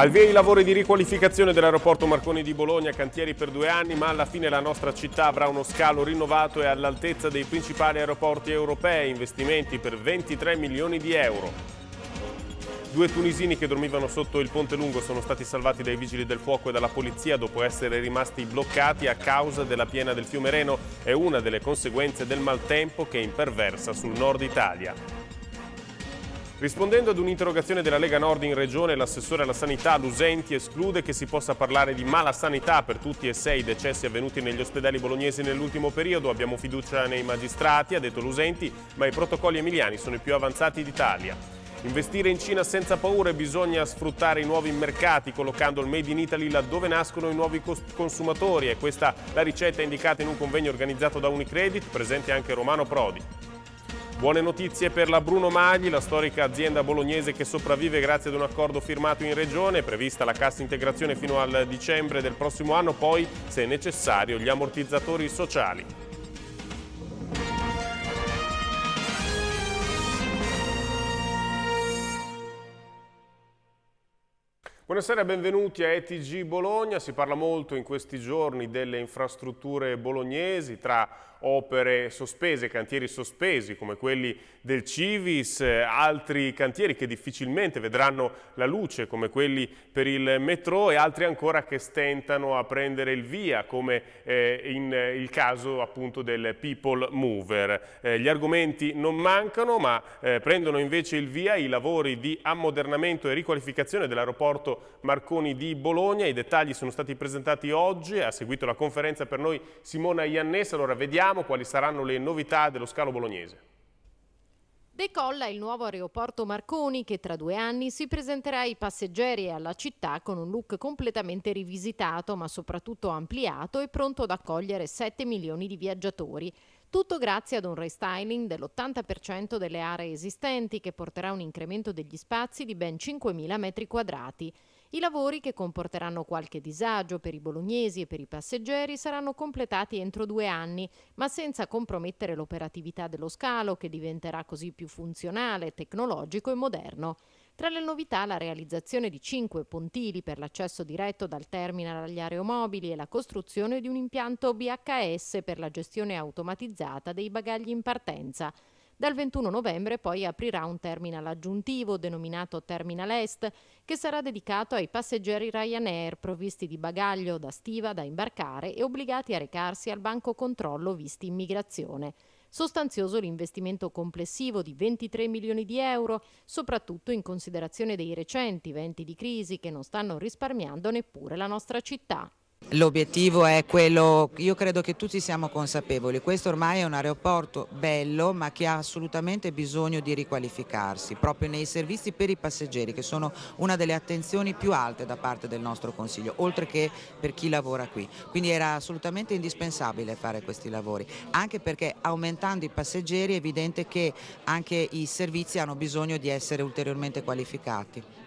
Al via i lavori di riqualificazione dell'aeroporto Marconi di Bologna, cantieri per due anni, ma alla fine la nostra città avrà uno scalo rinnovato e all'altezza dei principali aeroporti europei, investimenti per 23 milioni di euro. Due tunisini che dormivano sotto il ponte lungo sono stati salvati dai vigili del fuoco e dalla polizia dopo essere rimasti bloccati a causa della piena del fiume Reno. È una delle conseguenze del maltempo che imperversa sul nord Italia. Rispondendo ad un'interrogazione della Lega Nord in Regione, l'assessore alla sanità Lusenti esclude che si possa parlare di mala sanità per tutti e sei i decessi avvenuti negli ospedali bolognesi nell'ultimo periodo. Abbiamo fiducia nei magistrati, ha detto Lusenti, ma i protocolli emiliani sono i più avanzati d'Italia. Investire in Cina senza paure, bisogna sfruttare i nuovi mercati collocando il Made in Italy laddove nascono i nuovi consumatori e questa la ricetta indicata in un convegno organizzato da Unicredit, presente anche Romano Prodi. Buone notizie per la Bruno Magli, la storica azienda bolognese che sopravvive grazie ad un accordo firmato in regione, prevista la cassa integrazione fino al dicembre del prossimo anno, poi se necessario gli ammortizzatori sociali. Buonasera e benvenuti a ETG Bologna, si parla molto in questi giorni delle infrastrutture bolognesi tra opere sospese, cantieri sospesi come quelli del Civis, eh, altri cantieri che difficilmente vedranno la luce come quelli per il metro e altri ancora che stentano a prendere il via come eh, in eh, il caso appunto del People Mover. Eh, gli argomenti non mancano ma eh, prendono invece il via i lavori di ammodernamento e riqualificazione dell'aeroporto Marconi di Bologna, i dettagli sono stati presentati oggi, ha seguito la conferenza per noi Simona Iannessa, allora vediamo Vediamo quali saranno le novità dello scalo bolognese. Decolla il nuovo aeroporto Marconi che tra due anni si presenterà ai passeggeri e alla città con un look completamente rivisitato ma soprattutto ampliato e pronto ad accogliere 7 milioni di viaggiatori. Tutto grazie ad un restyling dell'80% delle aree esistenti che porterà un incremento degli spazi di ben 5.000 metri quadrati. I lavori, che comporteranno qualche disagio per i bolognesi e per i passeggeri, saranno completati entro due anni, ma senza compromettere l'operatività dello scalo, che diventerà così più funzionale, tecnologico e moderno. Tra le novità la realizzazione di cinque pontili per l'accesso diretto dal terminal agli aeromobili e la costruzione di un impianto BHS per la gestione automatizzata dei bagagli in partenza. Dal 21 novembre poi aprirà un terminal aggiuntivo denominato Terminal Est che sarà dedicato ai passeggeri Ryanair provvisti di bagaglio da stiva da imbarcare e obbligati a recarsi al banco controllo visti immigrazione. sostanzioso l'investimento complessivo di 23 milioni di euro, soprattutto in considerazione dei recenti venti di crisi che non stanno risparmiando neppure la nostra città. L'obiettivo è quello, io credo che tutti siamo consapevoli, questo ormai è un aeroporto bello ma che ha assolutamente bisogno di riqualificarsi, proprio nei servizi per i passeggeri che sono una delle attenzioni più alte da parte del nostro Consiglio, oltre che per chi lavora qui. Quindi era assolutamente indispensabile fare questi lavori, anche perché aumentando i passeggeri è evidente che anche i servizi hanno bisogno di essere ulteriormente qualificati.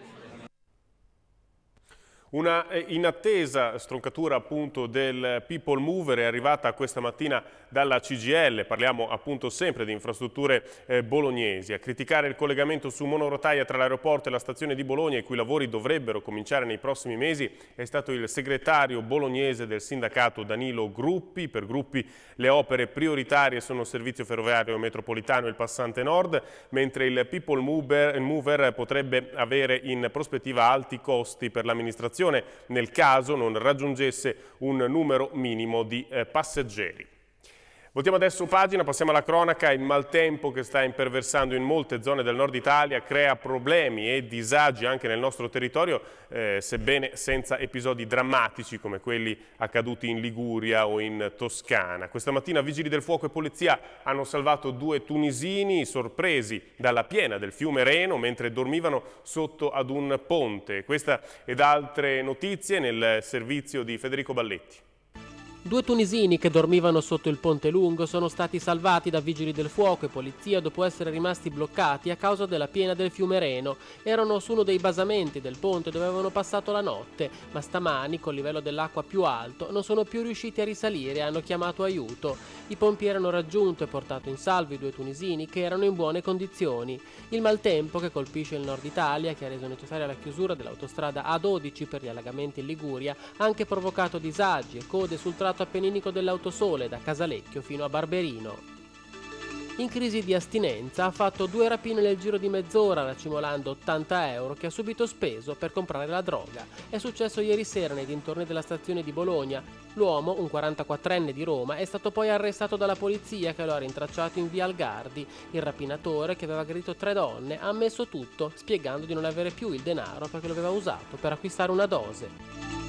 Una eh, inattesa stroncatura appunto del People Mover è arrivata questa mattina dalla CGL, parliamo appunto sempre di infrastrutture eh, bolognesi. A criticare il collegamento su monorotaia tra l'aeroporto e la stazione di Bologna, i cui lavori dovrebbero cominciare nei prossimi mesi, è stato il segretario bolognese del sindacato Danilo Gruppi. Per Gruppi le opere prioritarie sono il servizio ferroviario metropolitano e il passante nord, mentre il People Mover, il Mover potrebbe avere in prospettiva alti costi per l'amministrazione stazione nel caso non raggiungesse un numero minimo di eh, passeggeri. Voltiamo adesso pagina, passiamo alla cronaca. Il maltempo che sta imperversando in molte zone del nord Italia crea problemi e disagi anche nel nostro territorio, eh, sebbene senza episodi drammatici come quelli accaduti in Liguria o in Toscana. Questa mattina vigili del fuoco e polizia hanno salvato due tunisini sorpresi dalla piena del fiume Reno mentre dormivano sotto ad un ponte. Questa ed altre notizie nel servizio di Federico Balletti. Due tunisini che dormivano sotto il ponte lungo sono stati salvati da vigili del fuoco e polizia dopo essere rimasti bloccati a causa della piena del fiume Reno. Erano su uno dei basamenti del ponte dove avevano passato la notte, ma stamani, col livello dell'acqua più alto, non sono più riusciti a risalire e hanno chiamato aiuto. I pompieri hanno raggiunto e portato in salvo i due tunisini che erano in buone condizioni. Il maltempo che colpisce il nord Italia, che ha reso necessaria la chiusura dell'autostrada A12 per gli allagamenti in Liguria, ha anche provocato disagi e code sul tratto lato appenninico dell'Autosole, da Casalecchio fino a Barberino. In crisi di astinenza ha fatto due rapine nel giro di mezz'ora racimolando 80 euro che ha subito speso per comprare la droga. È successo ieri sera nei dintorni della stazione di Bologna. L'uomo, un 44enne di Roma, è stato poi arrestato dalla polizia che lo ha rintracciato in via Algardi. Il rapinatore, che aveva aggredito tre donne, ha ammesso tutto spiegando di non avere più il denaro perché lo aveva usato per acquistare una dose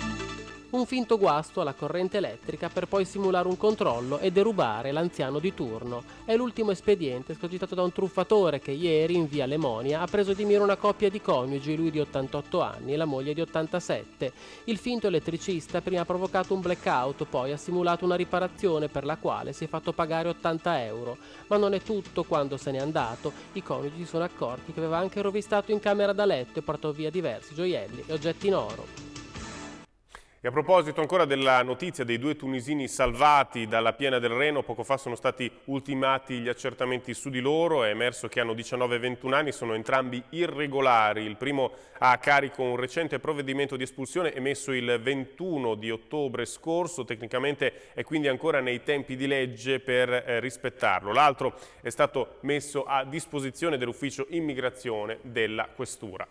un finto guasto alla corrente elettrica per poi simulare un controllo e derubare l'anziano di turno. È l'ultimo espediente scogitato da un truffatore che ieri in via Lemonia ha preso di mira una coppia di coniugi, lui di 88 anni e la moglie di 87. Il finto elettricista prima ha provocato un blackout, poi ha simulato una riparazione per la quale si è fatto pagare 80 euro. Ma non è tutto, quando se n'è andato i coniugi si sono accorti che aveva anche rovistato in camera da letto e portato via diversi gioielli e oggetti in oro. E a proposito ancora della notizia dei due tunisini salvati dalla piena del Reno, poco fa sono stati ultimati gli accertamenti su di loro, è emerso che hanno 19 e 21 anni, sono entrambi irregolari. Il primo ha a carico un recente provvedimento di espulsione emesso il 21 di ottobre scorso, tecnicamente è quindi ancora nei tempi di legge per eh, rispettarlo. L'altro è stato messo a disposizione dell'ufficio immigrazione della Questura.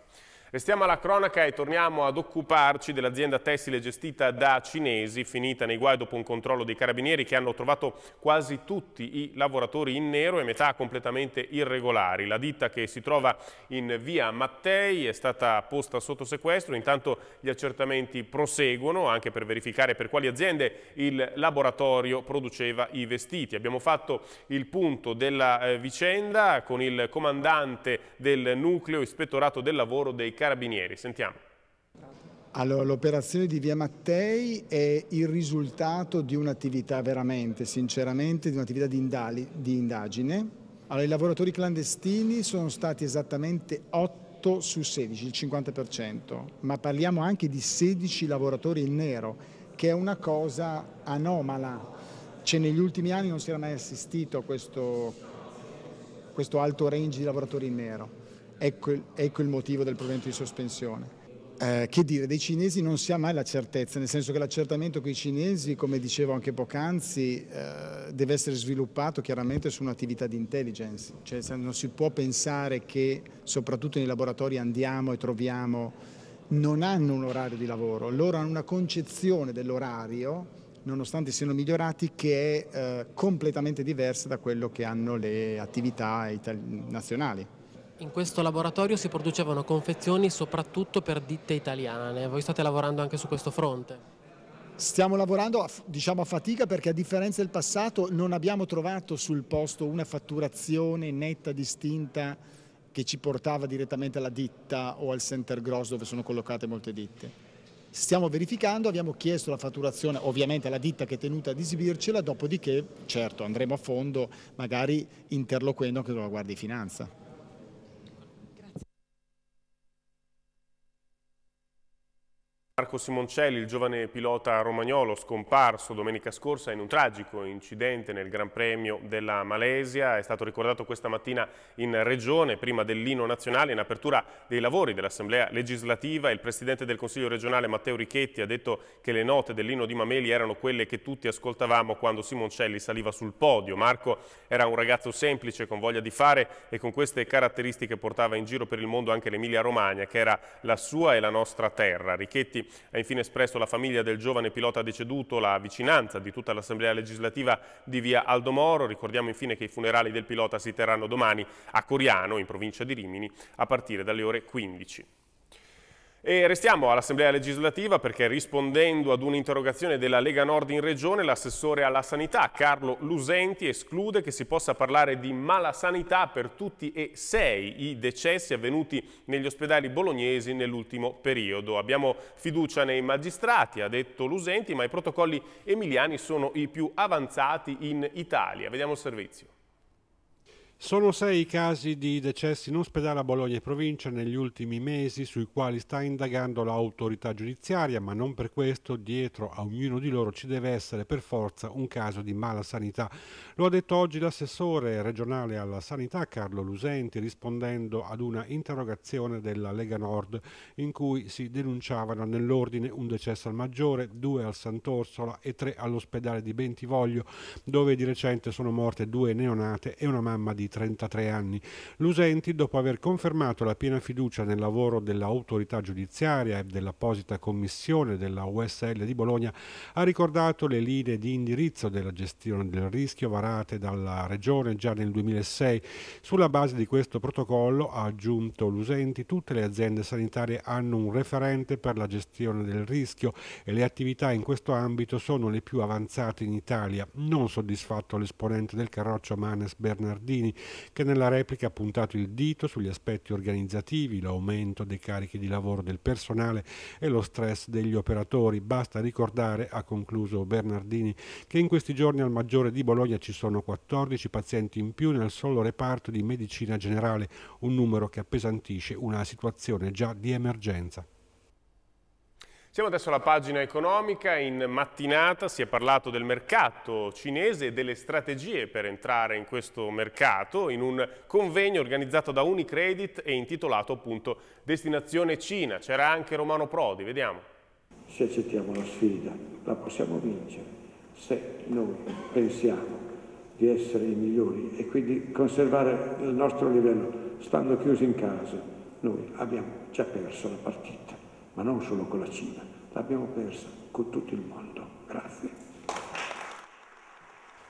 Restiamo alla cronaca e torniamo ad occuparci dell'azienda tessile gestita da cinesi, finita nei guai dopo un controllo dei carabinieri che hanno trovato quasi tutti i lavoratori in nero e metà completamente irregolari. La ditta che si trova in via Mattei è stata posta sotto sequestro, intanto gli accertamenti proseguono anche per verificare per quali aziende il laboratorio produceva i vestiti. Abbiamo fatto il punto della eh, vicenda con il comandante del nucleo ispettorato del lavoro dei carabinieri Carabinieri. Sentiamo. Allora, l'operazione di Via Mattei è il risultato di un'attività veramente, sinceramente, di un'attività di, indali, di indagine. Allora, i lavoratori clandestini sono stati esattamente 8 su 16, il 50%, ma parliamo anche di 16 lavoratori in nero, che è una cosa anomala. Cioè, negli ultimi anni non si era mai assistito a questo, questo alto range di lavoratori in nero. Ecco, ecco il motivo del provvedimento di sospensione. Eh, che dire, dei cinesi non si ha mai la certezza, nel senso che l'accertamento con i cinesi, come dicevo anche poc'anzi, eh, deve essere sviluppato chiaramente su un'attività di intelligence, cioè non si può pensare che soprattutto nei laboratori andiamo e troviamo, non hanno un orario di lavoro, loro hanno una concezione dell'orario nonostante siano migliorati, che è eh, completamente diversa da quello che hanno le attività nazionali. In questo laboratorio si producevano confezioni soprattutto per ditte italiane, voi state lavorando anche su questo fronte? Stiamo lavorando a, diciamo, a fatica perché a differenza del passato non abbiamo trovato sul posto una fatturazione netta, distinta che ci portava direttamente alla ditta o al center gross dove sono collocate molte ditte. Stiamo verificando, abbiamo chiesto la fatturazione ovviamente alla ditta che è tenuta ad esibircela, dopodiché certo andremo a fondo magari interloquendo anche con la Guardia di Finanza. Marco Simoncelli, il giovane pilota romagnolo scomparso domenica scorsa in un tragico incidente nel Gran Premio della Malesia, è stato ricordato questa mattina in Regione, prima dell'ino nazionale, in apertura dei lavori dell'Assemblea legislativa. Il Presidente del Consiglio regionale Matteo Richetti ha detto che le note dell'ino di Mameli erano quelle che tutti ascoltavamo quando Simoncelli saliva sul podio. Marco era un ragazzo semplice, con voglia di fare e con queste caratteristiche portava in giro per il mondo anche l'Emilia Romagna, che era la sua e la nostra terra. Richetti ha infine espresso la famiglia del giovane pilota deceduto la vicinanza di tutta l'Assemblea legislativa di via Aldo Moro. Ricordiamo infine che i funerali del pilota si terranno domani a Coriano, in provincia di Rimini, a partire dalle ore 15. E restiamo all'Assemblea legislativa perché rispondendo ad un'interrogazione della Lega Nord in Regione, l'assessore alla sanità Carlo Lusenti esclude che si possa parlare di malasanità per tutti e sei i decessi avvenuti negli ospedali bolognesi nell'ultimo periodo. Abbiamo fiducia nei magistrati, ha detto Lusenti, ma i protocolli emiliani sono i più avanzati in Italia. Vediamo il servizio. Sono sei i casi di decessi in ospedale a Bologna e provincia negli ultimi mesi sui quali sta indagando l'autorità giudiziaria, ma non per questo dietro a ognuno di loro ci deve essere per forza un caso di mala sanità. Lo ha detto oggi l'assessore regionale alla sanità Carlo Lusenti rispondendo ad una interrogazione della Lega Nord in cui si denunciavano nell'ordine un decesso al Maggiore, due al Sant'Orsola e tre all'ospedale di Bentivoglio dove di recente sono morte due neonate e una mamma di 33 anni. Lusenti, dopo aver confermato la piena fiducia nel lavoro dell'autorità giudiziaria e dell'apposita commissione della USL di Bologna, ha ricordato le linee di indirizzo della gestione del rischio varate dalla Regione già nel 2006. Sulla base di questo protocollo, ha aggiunto Lusenti, tutte le aziende sanitarie hanno un referente per la gestione del rischio e le attività in questo ambito sono le più avanzate in Italia. Non soddisfatto l'esponente del Carroccio Manes Bernardini, che nella replica ha puntato il dito sugli aspetti organizzativi, l'aumento dei carichi di lavoro del personale e lo stress degli operatori. Basta ricordare, ha concluso Bernardini, che in questi giorni al Maggiore di Bologna ci sono 14 pazienti in più nel solo reparto di medicina generale, un numero che appesantisce una situazione già di emergenza. Siamo adesso alla pagina economica, in mattinata si è parlato del mercato cinese e delle strategie per entrare in questo mercato in un convegno organizzato da Unicredit e intitolato appunto Destinazione Cina. C'era anche Romano Prodi, vediamo. Se accettiamo la sfida la possiamo vincere, se noi pensiamo di essere i migliori e quindi conservare il nostro livello stando chiusi in casa, noi abbiamo già perso la partita ma non solo con la Cina, l'abbiamo persa con tutto il mondo. Grazie.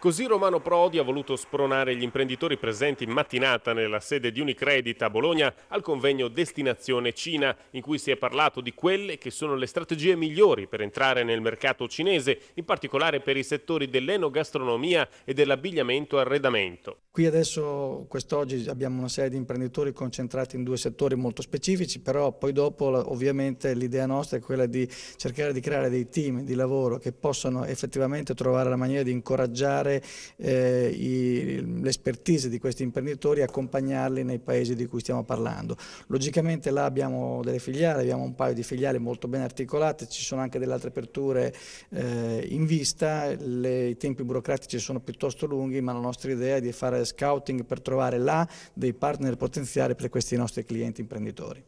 Così Romano Prodi ha voluto spronare gli imprenditori presenti in mattinata nella sede di Unicredit a Bologna al convegno Destinazione Cina, in cui si è parlato di quelle che sono le strategie migliori per entrare nel mercato cinese, in particolare per i settori dell'enogastronomia e dell'abbigliamento arredamento. Qui adesso, quest'oggi, abbiamo una serie di imprenditori concentrati in due settori molto specifici, però poi dopo ovviamente l'idea nostra è quella di cercare di creare dei team di lavoro che possano effettivamente trovare la maniera di incoraggiare valorizzare eh, l'espertise di questi imprenditori e accompagnarli nei paesi di cui stiamo parlando. Logicamente là abbiamo delle filiali, abbiamo un paio di filiali molto ben articolate, ci sono anche delle altre aperture eh, in vista, Le, i tempi burocratici sono piuttosto lunghi, ma la nostra idea è di fare scouting per trovare là dei partner potenziali per questi nostri clienti imprenditori.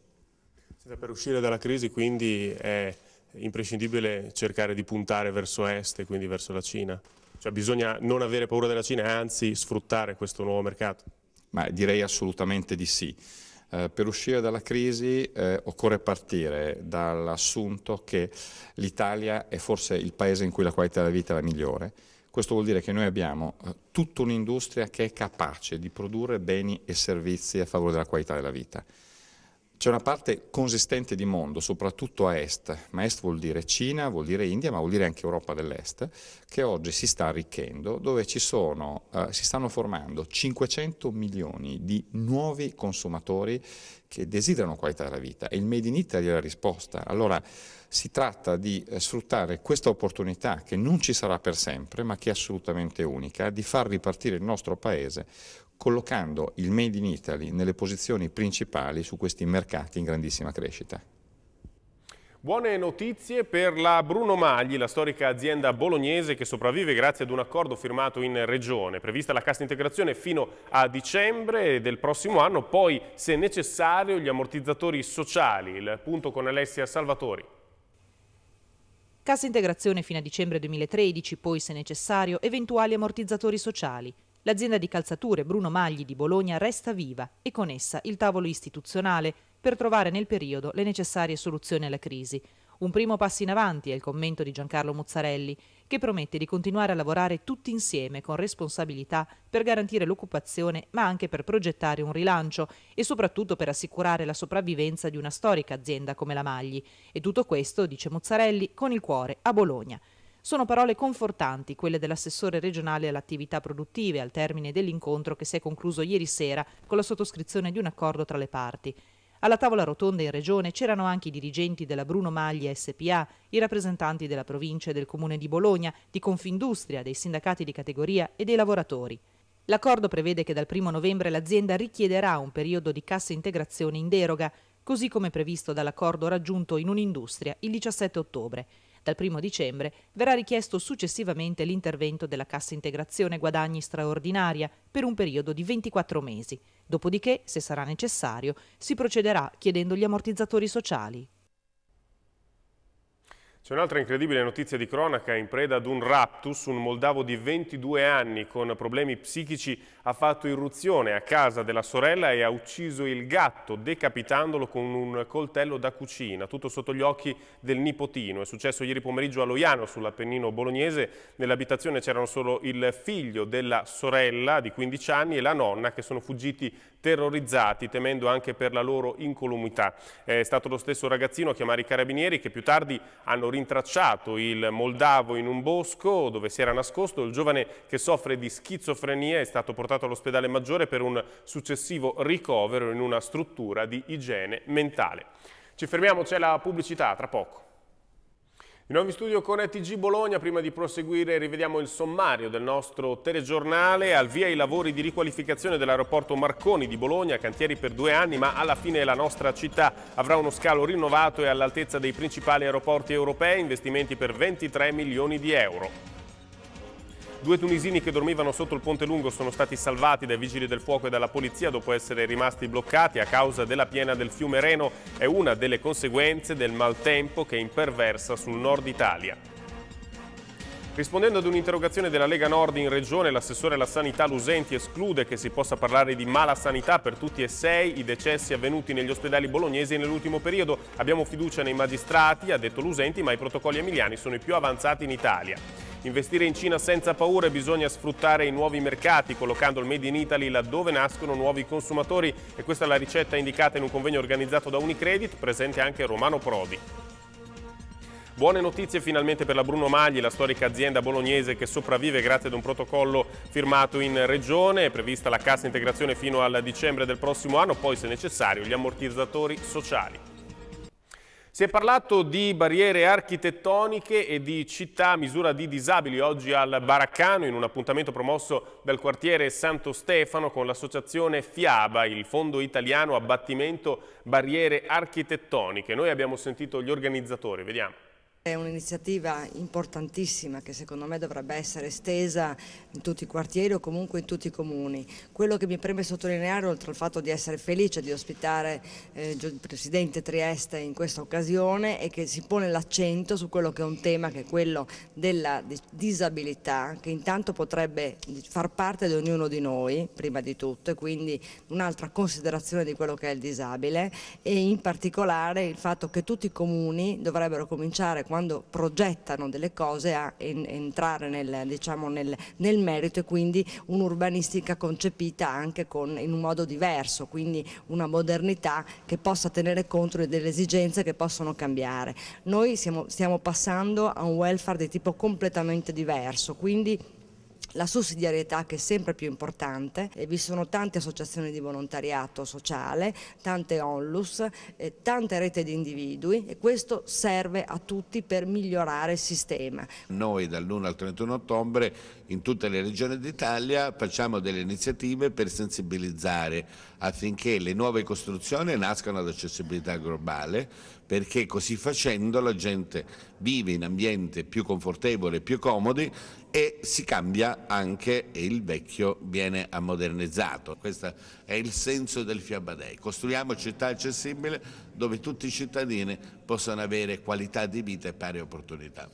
Per uscire dalla crisi quindi è imprescindibile cercare di puntare verso est, e quindi verso la Cina? Cioè bisogna non avere paura della Cina, anzi sfruttare questo nuovo mercato? Ma direi assolutamente di sì. Eh, per uscire dalla crisi eh, occorre partire dall'assunto che l'Italia è forse il paese in cui la qualità della vita è la migliore. Questo vuol dire che noi abbiamo eh, tutta un'industria che è capace di produrre beni e servizi a favore della qualità della vita. C'è una parte consistente di mondo, soprattutto a est, ma est vuol dire Cina, vuol dire India, ma vuol dire anche Europa dell'Est, che oggi si sta arricchendo, dove sono, eh, si stanno formando 500 milioni di nuovi consumatori che desiderano qualità della vita e il Made in Italy è la risposta. Allora si tratta di eh, sfruttare questa opportunità che non ci sarà per sempre, ma che è assolutamente unica, di far ripartire il nostro paese collocando il Made in Italy nelle posizioni principali su questi mercati in grandissima crescita. Buone notizie per la Bruno Magli, la storica azienda bolognese che sopravvive grazie ad un accordo firmato in regione. Prevista la cassa integrazione fino a dicembre del prossimo anno, poi se necessario gli ammortizzatori sociali. Il punto con Alessia Salvatori. Cassa integrazione fino a dicembre 2013, poi se necessario eventuali ammortizzatori sociali. L'azienda di calzature Bruno Magli di Bologna resta viva e con essa il tavolo istituzionale per trovare nel periodo le necessarie soluzioni alla crisi. Un primo passo in avanti è il commento di Giancarlo Muzzarelli, che promette di continuare a lavorare tutti insieme con responsabilità per garantire l'occupazione, ma anche per progettare un rilancio e soprattutto per assicurare la sopravvivenza di una storica azienda come la Magli. E tutto questo, dice Muzzarelli, con il cuore a Bologna. Sono parole confortanti quelle dell'assessore regionale alle attività produttive al termine dell'incontro che si è concluso ieri sera con la sottoscrizione di un accordo tra le parti. Alla tavola rotonda in regione c'erano anche i dirigenti della Bruno Maglia SPA, i rappresentanti della provincia e del comune di Bologna, di Confindustria, dei sindacati di categoria e dei lavoratori. L'accordo prevede che dal 1 novembre l'azienda richiederà un periodo di cassa integrazione in deroga, così come previsto dall'accordo raggiunto in un'industria il 17 ottobre. Dal 1 dicembre verrà richiesto successivamente l'intervento della cassa integrazione guadagni straordinaria per un periodo di 24 mesi. Dopodiché, se sarà necessario, si procederà chiedendo gli ammortizzatori sociali. C'è un'altra incredibile notizia di cronaca in preda ad un raptus, un moldavo di 22 anni con problemi psichici ha fatto irruzione a casa della sorella e ha ucciso il gatto decapitandolo con un coltello da cucina, tutto sotto gli occhi del nipotino. È successo ieri pomeriggio a Loiano sull'Appennino bolognese, nell'abitazione c'erano solo il figlio della sorella di 15 anni e la nonna che sono fuggiti terrorizzati temendo anche per la loro incolumità. È stato lo stesso ragazzino a chiamare i carabinieri che più tardi hanno rintracciato il moldavo in un bosco dove si era nascosto. Il giovane che soffre di schizofrenia è stato portato all'ospedale maggiore per un successivo ricovero in una struttura di igiene mentale. Ci fermiamo, c'è la pubblicità, tra poco. I nuovi studio con ETG Bologna, prima di proseguire rivediamo il sommario del nostro telegiornale, al via i lavori di riqualificazione dell'aeroporto Marconi di Bologna, cantieri per due anni ma alla fine la nostra città avrà uno scalo rinnovato e all'altezza dei principali aeroporti europei, investimenti per 23 milioni di euro. Due tunisini che dormivano sotto il ponte lungo sono stati salvati dai vigili del fuoco e dalla polizia dopo essere rimasti bloccati a causa della piena del fiume Reno. È una delle conseguenze del maltempo che imperversa sul nord Italia. Rispondendo ad un'interrogazione della Lega Nord in Regione, l'assessore alla sanità Lusenti esclude che si possa parlare di mala sanità per tutti e sei i decessi avvenuti negli ospedali bolognesi nell'ultimo periodo. Abbiamo fiducia nei magistrati, ha detto Lusenti, ma i protocolli emiliani sono i più avanzati in Italia. Investire in Cina senza paure bisogna sfruttare i nuovi mercati, collocando il Made in Italy laddove nascono nuovi consumatori e questa è la ricetta indicata in un convegno organizzato da Unicredit, presente anche Romano Prodi. Buone notizie finalmente per la Bruno Magli, la storica azienda bolognese che sopravvive grazie ad un protocollo firmato in regione. È prevista la cassa integrazione fino al dicembre del prossimo anno, poi se necessario gli ammortizzatori sociali. Si è parlato di barriere architettoniche e di città a misura di disabili oggi al Baraccano in un appuntamento promosso dal quartiere Santo Stefano con l'associazione FIABA, il Fondo Italiano Abbattimento Barriere Architettoniche. Noi abbiamo sentito gli organizzatori, vediamo. È un'iniziativa importantissima che secondo me dovrebbe essere estesa in tutti i quartieri o comunque in tutti i comuni. Quello che mi preme sottolineare, oltre al fatto di essere felice di ospitare eh, il Presidente Trieste in questa occasione, è che si pone l'accento su quello che è un tema che è quello della disabilità, che intanto potrebbe far parte di ognuno di noi, prima di tutto, e quindi un'altra considerazione di quello che è il disabile e in particolare il fatto che tutti i comuni dovrebbero cominciare quando progettano delle cose a en entrare nel, diciamo nel, nel, merito e quindi un'urbanistica concepita anche con, in un modo diverso, quindi una modernità che possa tenere conto delle esigenze che possono cambiare. Noi siamo, stiamo passando a un welfare di tipo completamente diverso, quindi la sussidiarietà che è sempre più importante, e vi sono tante associazioni di volontariato sociale, tante onlus, tante reti di individui e questo serve a tutti per migliorare il sistema. Noi dall'1 al 31 ottobre in tutte le regioni d'Italia facciamo delle iniziative per sensibilizzare affinché le nuove costruzioni nascano ad accessibilità globale, perché così facendo la gente vive in ambiente più confortevole, più comodi e si cambia anche e il vecchio viene ammodernizzato. Questo è il senso del Fiabadei. Costruiamo città accessibile dove tutti i cittadini possano avere qualità di vita e pari opportunità.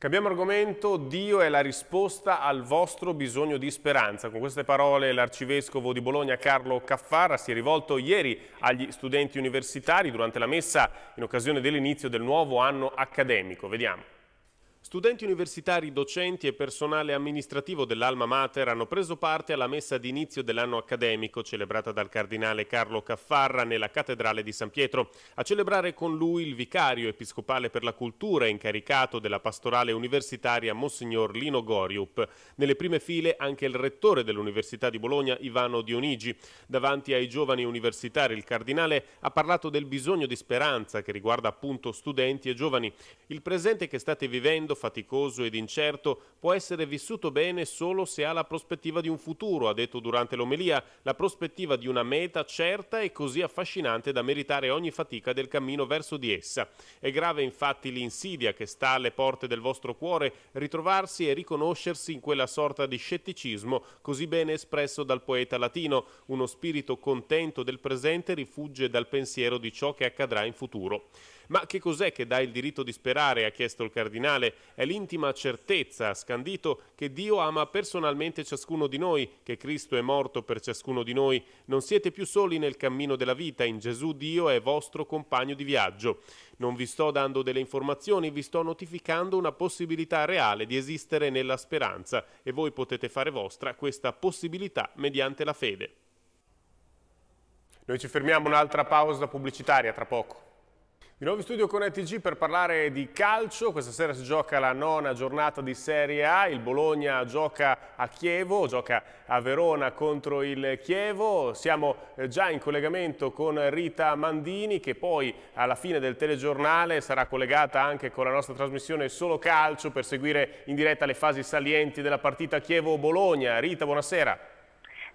Cambiamo argomento, Dio è la risposta al vostro bisogno di speranza. Con queste parole l'arcivescovo di Bologna Carlo Caffarra si è rivolto ieri agli studenti universitari durante la messa in occasione dell'inizio del nuovo anno accademico. Vediamo. Studenti universitari, docenti e personale amministrativo dell'Alma Mater hanno preso parte alla messa d'inizio dell'anno accademico celebrata dal cardinale Carlo Caffarra nella cattedrale di San Pietro. A celebrare con lui il vicario episcopale per la cultura incaricato della pastorale universitaria Monsignor Lino Goriup. Nelle prime file anche il rettore dell'Università di Bologna Ivano Dionigi. Davanti ai giovani universitari il cardinale ha parlato del bisogno di speranza che riguarda appunto studenti e giovani. Il presente che state vivendo faticoso ed incerto può essere vissuto bene solo se ha la prospettiva di un futuro, ha detto durante l'omelia, la prospettiva di una meta certa e così affascinante da meritare ogni fatica del cammino verso di essa. È grave infatti l'insidia che sta alle porte del vostro cuore ritrovarsi e riconoscersi in quella sorta di scetticismo così bene espresso dal poeta latino, uno spirito contento del presente rifugge dal pensiero di ciò che accadrà in futuro. Ma che cos'è che dà il diritto di sperare? ha chiesto il cardinale. È l'intima certezza, ha scandito, che Dio ama personalmente ciascuno di noi, che Cristo è morto per ciascuno di noi. Non siete più soli nel cammino della vita, in Gesù Dio è vostro compagno di viaggio. Non vi sto dando delle informazioni, vi sto notificando una possibilità reale di esistere nella speranza e voi potete fare vostra questa possibilità mediante la fede. Noi ci fermiamo un'altra pausa pubblicitaria tra poco. Di nuovo in studio con ETG per parlare di calcio, questa sera si gioca la nona giornata di Serie A, il Bologna gioca a Chievo, gioca a Verona contro il Chievo, siamo eh, già in collegamento con Rita Mandini che poi alla fine del telegiornale sarà collegata anche con la nostra trasmissione Solo Calcio per seguire in diretta le fasi salienti della partita Chievo-Bologna. Rita, buonasera.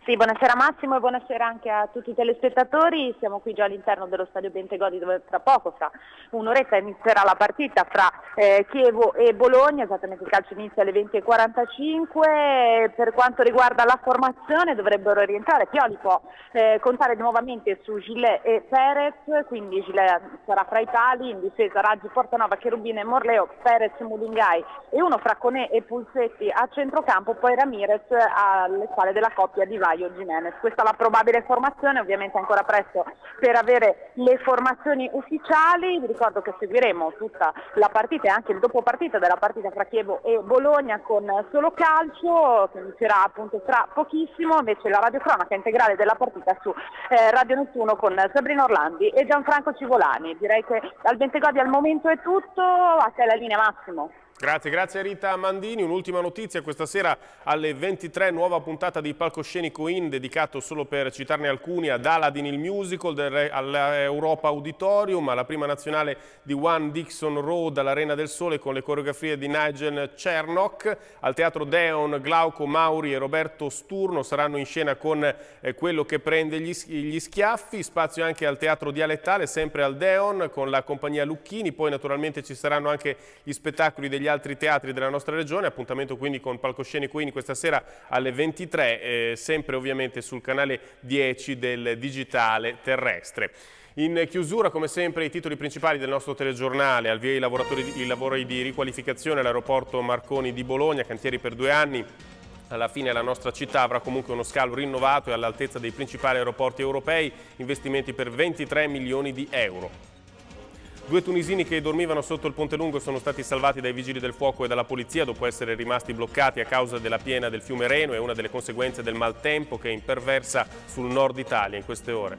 Sì, buonasera Massimo e buonasera anche a tutti i telespettatori. Siamo qui già all'interno dello stadio Bentegodi dove tra poco, fra un'oretta, inizierà la partita fra eh, Chievo e Bologna, esattamente il calcio inizia alle 20.45. Per quanto riguarda la formazione dovrebbero rientrare, Pioli può eh, contare nuovamente su Gillet e Perez, quindi Gillet sarà fra i tali, in difesa Raggi, Portanova, Cherubine, Morleo, Perez, Mulingai e uno fra Conè e Pulsetti a centrocampo, poi Ramirez alle spalle della coppia di Vai Caio Jimenez. Questa è la probabile formazione, ovviamente ancora presto per avere le formazioni ufficiali. Vi ricordo che seguiremo tutta la partita e anche il dopo partita della partita fra Chievo e Bologna con solo calcio, che inizierà appunto tra pochissimo, invece la radiocronaca integrale della partita su eh, Radio Nettuno con Sabrina Orlandi e Gianfranco Civolani. Direi che dal Bentegodi al momento è tutto, a te la linea Massimo. Grazie, grazie Rita Mandini. Un'ultima notizia, questa sera alle 23 nuova puntata di Palcoscenico Queen, dedicato solo per citarne alcuni ad Aladdin il Musical, all'Europa Auditorium, alla prima nazionale di One Dixon Road all'Arena del Sole con le coreografie di Nigel Cernock, al Teatro Deon Glauco Mauri e Roberto Sturno saranno in scena con eh, quello che prende gli, gli schiaffi, spazio anche al Teatro Dialettale, sempre al Deon con la compagnia Lucchini, poi naturalmente ci saranno anche gli spettacoli degli altri teatri della nostra regione, appuntamento quindi con Palcoscenico Queen questa sera alle 23, eh, sempre sempre ovviamente sul canale 10 del digitale terrestre. In chiusura, come sempre, i titoli principali del nostro telegiornale. Al via i lavori di riqualificazione all'aeroporto Marconi di Bologna, cantieri per due anni. Alla fine la nostra città avrà comunque uno scalo rinnovato e all'altezza dei principali aeroporti europei, investimenti per 23 milioni di euro. Due tunisini che dormivano sotto il ponte lungo sono stati salvati dai vigili del fuoco e dalla polizia dopo essere rimasti bloccati a causa della piena del fiume Reno e una delle conseguenze del maltempo che imperversa sul nord Italia in queste ore.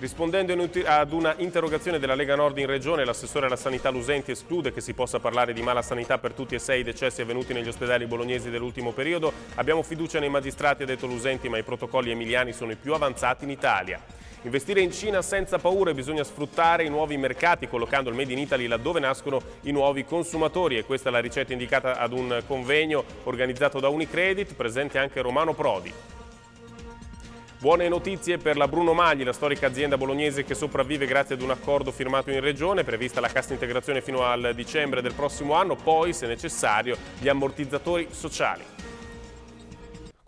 Rispondendo ad una interrogazione della Lega Nord in Regione, l'assessore alla sanità Lusenti esclude che si possa parlare di mala sanità per tutti e sei i decessi avvenuti negli ospedali bolognesi dell'ultimo periodo. Abbiamo fiducia nei magistrati, ha detto Lusenti, ma i protocolli emiliani sono i più avanzati in Italia. Investire in Cina senza paure, bisogna sfruttare i nuovi mercati collocando il Made in Italy laddove nascono i nuovi consumatori e questa è la ricetta indicata ad un convegno organizzato da Unicredit, presente anche Romano Prodi. Buone notizie per la Bruno Magli, la storica azienda bolognese che sopravvive grazie ad un accordo firmato in regione, prevista la cassa integrazione fino al dicembre del prossimo anno, poi se necessario gli ammortizzatori sociali.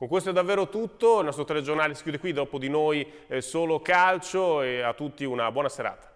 Con questo è davvero tutto, il nostro telegiornale si chiude qui, dopo di noi eh, solo calcio e a tutti una buona serata.